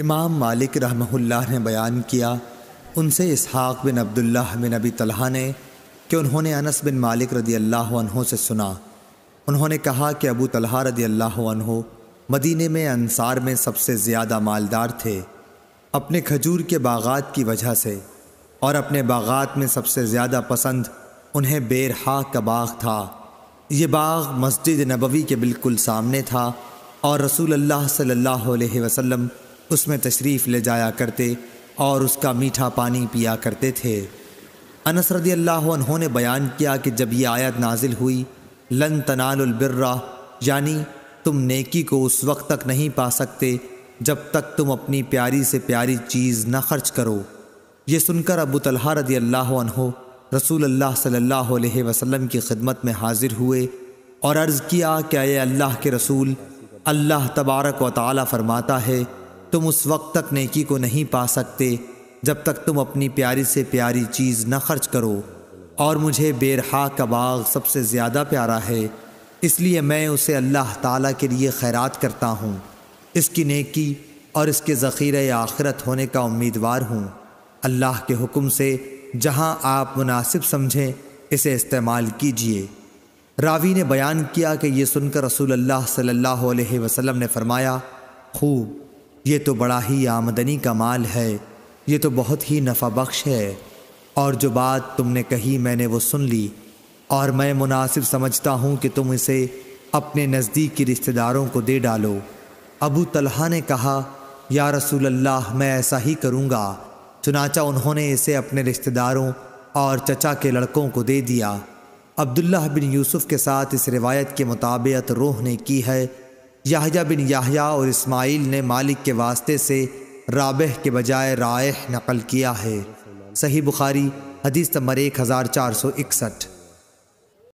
इमाम मालिक रहमहुल्लाह ने बयान किया उनसे इसहाक़ बिन अब्दुल्लाह बिन अबी तलहा ने कि उन्होंने अनस बिन मालिक रदी अल्लाह से सुना उन्होंने कहा कि अबू तलहा रदी अल्लाह मदीने में अंसार में सबसे ज़्यादा मालदार थे अपने खजूर के बागात की वजह से और अपने बागात में सबसे ज़्यादा पसंद उन्हें बेरहा का बाग था ये बाग मस्जिद नबवी के बिल्कुल सामने था और रसूल अल्लाह सल्लल्लाहु अलैहि वसल्लम उसमें तशरीफ़ ले जाया करते और उसका मीठा पानी पिया करते थे अनस रदी अल्लाह ने बयान किया कि जब यह आयत नाजिल हुई लन तनालबिर्रा यानी तुम नेकी को उस वक्त तक नहीं पा सकते जब तक तुम अपनी प्यारी से प्यारी चीज़ न खर्च करो ये सुनकर अबू तलह रदी अल्लाह रसूल अल्लाह सल्लल्लाहु अलैहि वसल्लम की खिदमत में हाजिर हुए और अर्ज़ किया क्या ये अल्लाह के रसूल अल्लाह तबारक व ताली फ़रमाता है तुम उस वक्त तक नेकी को नहीं पा सकते जब तक तुम अपनी प्यारी से प्यारी चीज़ न खर्च करो और मुझे बेरहा का बाग सबसे ज़्यादा प्यारा है इसलिए मैं उसे अल्लाह ताला के लिए खैरात करता हूँ इसकी नेकी और इसके ज़ख़ीरे आखिरत होने का उम्मीदवार हूँ अल्लाह के हुक्म से जहाँ आप मुनासिब समझें इसे इस्तेमाल कीजिए रावी ने बयान किया कि यह सुनकर रसूल अल्लाह सल्लल्लाहु अलैहि वसल्लम ने फरमाया खूब ये तो बड़ा ही आमदनी का माल है ये तो बहुत ही नफ़ा बख्श है और जो बात तुमने कही मैंने वो सुन ली और मैं मुनासिब समझता हूँ कि तुम इसे अपने नज़दीक के रिश्तेदारों को दे डालो अबू तलहा ने कहा या रसूल अल्लाह मैं ऐसा ही करूँगा चुनाचा उन्होंने इसे अपने रिश्तेदारों और चचा के लड़कों को दे दिया अब्दुल्ला बिन यूसुफ़ के साथ इस रिवायत के मुताबिक रोह ने की है याहिया बिन याहिया और इस्माइल ने मालिक के वास्ते से राबह के बजाय रायह नकल किया है सही बुखारी हदीस नंबर एक हज़ार चार सौ इकसठ